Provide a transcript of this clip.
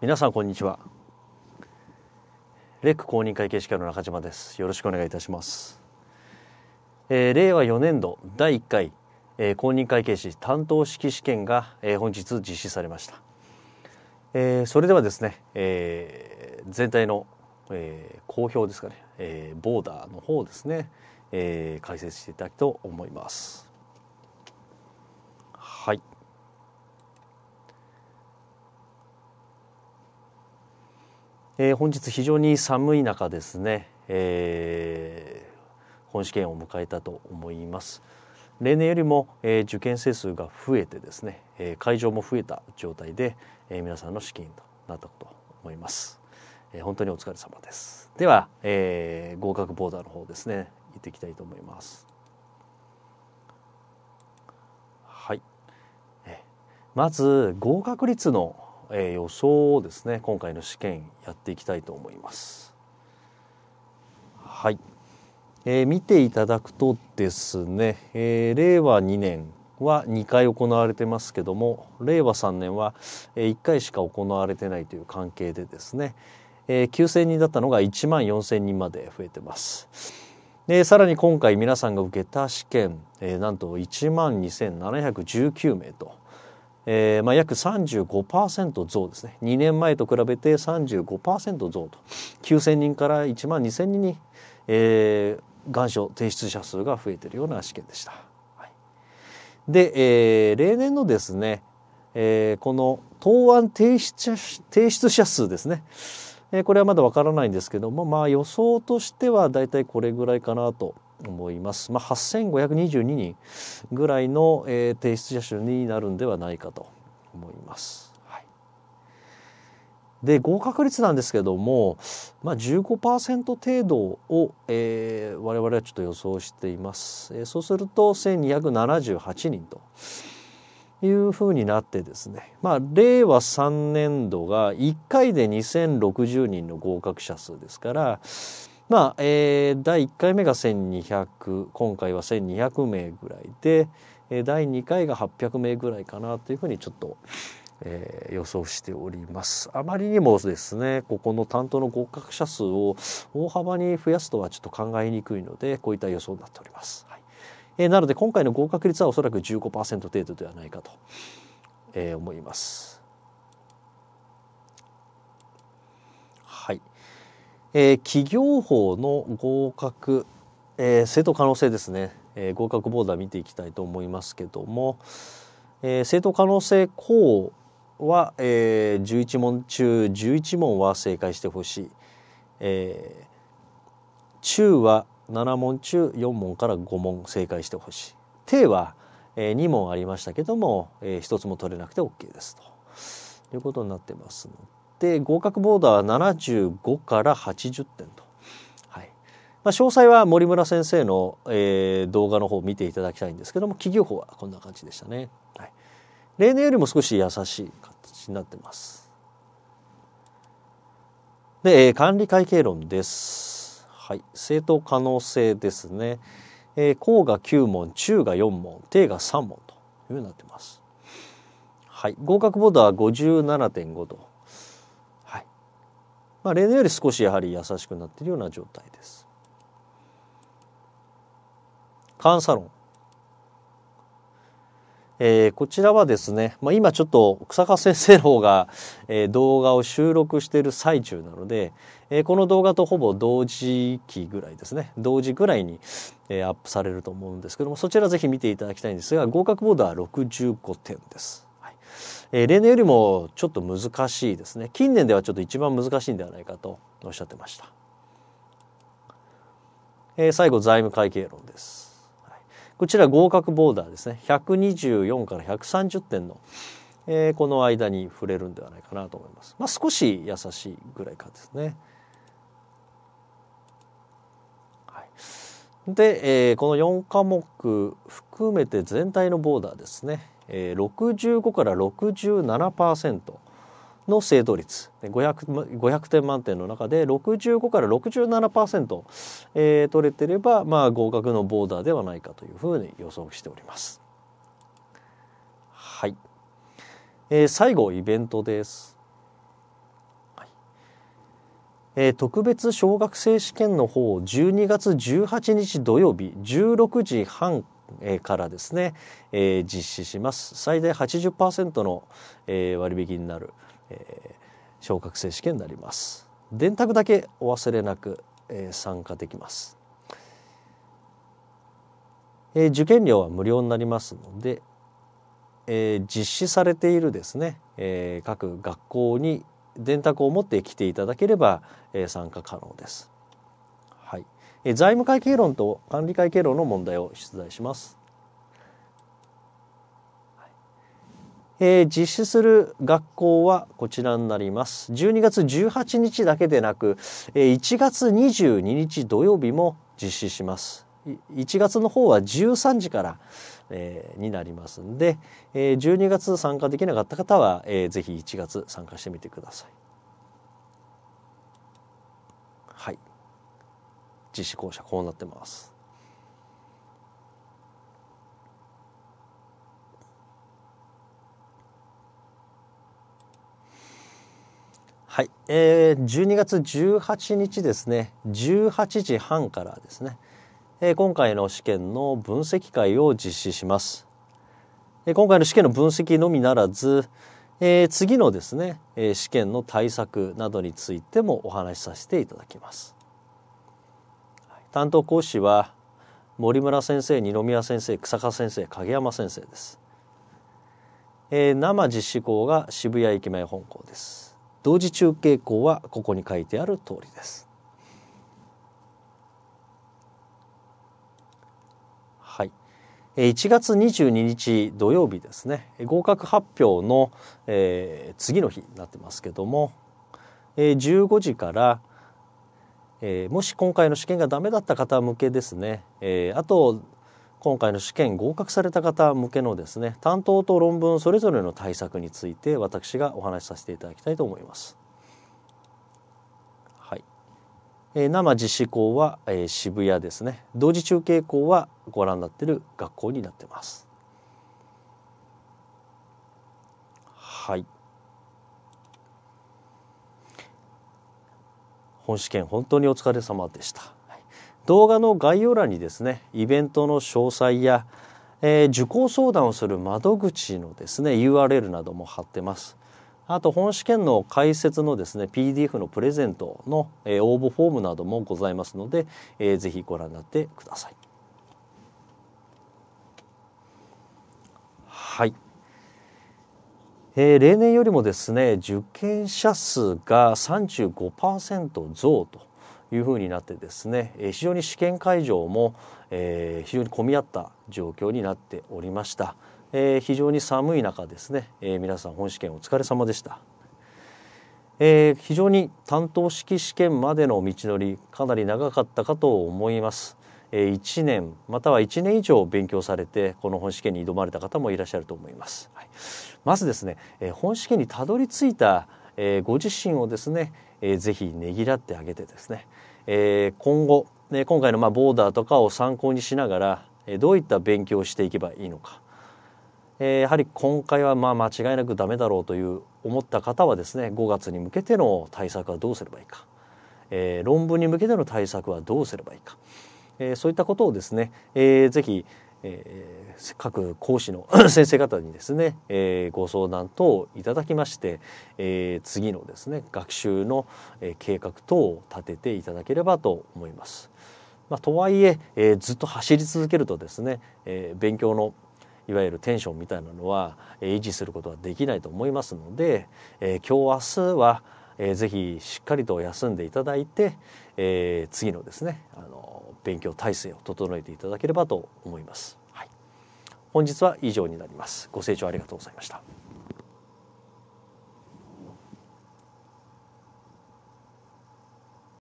皆さんこんにちはレック公認会計士会の中島ですよろしくお願いいたします、えー、令和4年度第1回、えー、公認会計士担当式試験が、えー、本日実施されました、えー、それではですね、えー、全体の、えー、公表ですかね、えー、ボーダーの方ですね、えー、解説していただきと思いますえー、本日非常に寒い中ですね、えー、本試験を迎えたと思います例年よりも、えー、受験生数が増えてですね、え会場も増えた状態で、え皆さんの試験となったこと思います、え本当にお疲れ様ですでは、え合格ボーダーの方ですね行っていきたいと思いますはいえまず合格率のえ予想をですね今回の試験やっていきたいと思います。はい、えー、見ていただくとですね、えー、令和2年は2回行われてますけども令和3年は1回しか行われてないという関係でですね、えー、9,000人だったのが1万4,000人まで増えてます。でさらに今回皆さんが受けた試験、えー、なんと1万2,719名と。えー、まあ、約35%増ですね2年前と比べて35%増と9,000人から1万2,000人に、えー、願書提出者数が増えているような試験でした。はい、で、えー、例年のですね、えー、この答案提出者提出者数ですね、えー、これはまだわからないんですけども、まあ、予想としては大体これぐらいかなと思います。まあ、8522人ぐらいの、えー、提出者数になるんではないかと思います。はい、で合格率なんですけども、まあ15、程度を、えー、我々はちょっと予想しています。えー、そうすると1278人と。いうふうになってですね、まあ、令和3年度が1回で2060人の合格者数ですから、まあ、えー、第1回目が1200今回は1200名ぐらいで、えー、第2回が800名ぐらいかなというふうにちょっと、えー、予想しておりますあまりにもですねここの担当の合格者数を大幅に増やすとはちょっと考えにくいのでこういった予想になっております、はい、えー、なので今回の合格率はおそらく15%程度ではないかと、えー、思いますえー、企業法の合格、えー、正当可能性ですね、えー、合格ボーダー見ていきたいと思いますけども、えー、正当可能性項は、えー、11問中11問は正解してほしい、えー、中は7問中4問から5問正解してほしい定は、えー、2問ありましたけども、えー、1つも取れなくて OK ですということになってますのて合格ボーダーは75から80点と、はいまあ、詳細は森村先生の、えー、動画の方を見ていただきたいんですけども企業法はこんな感じでしたね、はい、例年よりも少し優しい形になってますで、えー、管理会計論ですはい正当可能性ですね、えー、が9問中が4問定が3問というふうになってますはい、合格ボーダーは57.5とまあ、例年より少しやはり優しくなっているような状態です。カンサロン。えー、こちらはですね、まあ、今ちょっと草加先生の方が、えー、動画を収録している最中なので、えー、この動画とほぼ同時期ぐらいですね同時ぐらいに、えアップされると思うんですけどもそちらぜひ見ていただきたいんですが合格ボードは65点です。えー、例年よりもちょっと難しいですね近年ではちょっと一番難しいんではないかとおっしゃってました、えー、最後財務会計論です、はい、こちら合格ボーダーですね124から130点の、えー、この間に触れるんではないかなと思います、まあ、少し優しいぐらいかですねで、えー、この4科目含めて全体のボーダーですねえー、65から67%の正答率 500, 500点満点の中で65から67%、えー、取れてれば、まあ、合格のボーダーではないかというふうに予想しております。はい、えー、最後イベントです、はい、えー、特別小学生試験の方12月18日土曜日16時半からですね、えー、実施します最大80%の、えー、割引になる、えー、昇格試験になります電卓だけお忘れなく、えー、参加できます、えー、受験料は無料になりますので、えー、実施されているですね、えー、各学校に電卓を持ってきていただければ、えー、参加可能です財務会計論と管理会計論の問題を出題します。えー、実施する学校はこちらになります。12月18日だけでなく、えー、1月22日土曜日も実施します。1月の方は13時から、えー、になりますんで、えー、12月参加できなかった方は、えー、ぜひ1月参加してみてください。実施校舎こうなってます。はい、えー、12月18日ですね18時半からですね、えー、今回の試験の分析会を実施します、えー、今回の試験の分析のみならず、えー、次のですね、え試験の対策などについてもお話しさせていただきます担当講師は森村先生二宮先生草加先生影山先生です、えー、生実施校が渋谷駅前本校です同時中継校はここに書いてある通りですはい1月22日土曜日ですね合格発表の、えー、次の日になってますけども、えー、15時から「えー、もし今回の試験がダメだった方向けですね、えー、あと今回の試験合格された方向けのですね担当と論文それぞれの対策について私がお話しさせていただきたいと思います。はい、えー、生実施校は、えー、渋谷ですね同時中継校はご覧になっている学校になってます。はい本試験本当にお疲れ様でした。動画の概要欄にですね、イベントの詳細や、えー、受講相談をする窓口のですね、URL なども貼ってます。あと本試験の解説のですね PDF のプレゼントの、えー、応募フォームなどもございますので、えー、ぜひご覧になってください。はいえー、例年よりもですね受験者数が35%増というふうになってですね、えー、非常に試験会場も、えー、非常に混み合った状況になっておりました、えー、非常に寒い中ですね、えー、皆さん本試験お疲れ様でした。えー、非常に担当式試験までの道のりかなり長かったかと思います。1年または1年以上勉強されてこの本試験に挑まれた方もいらっしゃると思います。はい、まずですね、え本試験にたどり着いた、えご自身をですね、えー、ぜひねぎらってあげてですね、え今後、ね、今回のまボーダーとかを参考にしながら、えどういった勉強をしていけばいいのか、えやはり今回はまあ間違いなくダメだろうという思った方はですね5月に向けての対策はどうすればいいか、え論文に向けての対策はどうすればいいか。えそういったことをですね、えー、ぜひ、えー、各講師の 先生方にですね、えー、ご相談等いただきまして、えー、次のですね学習の、え計画等を立てていただければと思います。まあ、とはいええずっと走り続けるとですね、え勉強のいわゆるテンションみたいなのは、え維持することはできないと思いますので、え今日明日はえー、ぜひしっかりと休んでいただいて、えー、次のですねあの勉強体制を整えていただければと思います、はい、本日は以上になりますご清聴ありがとうございました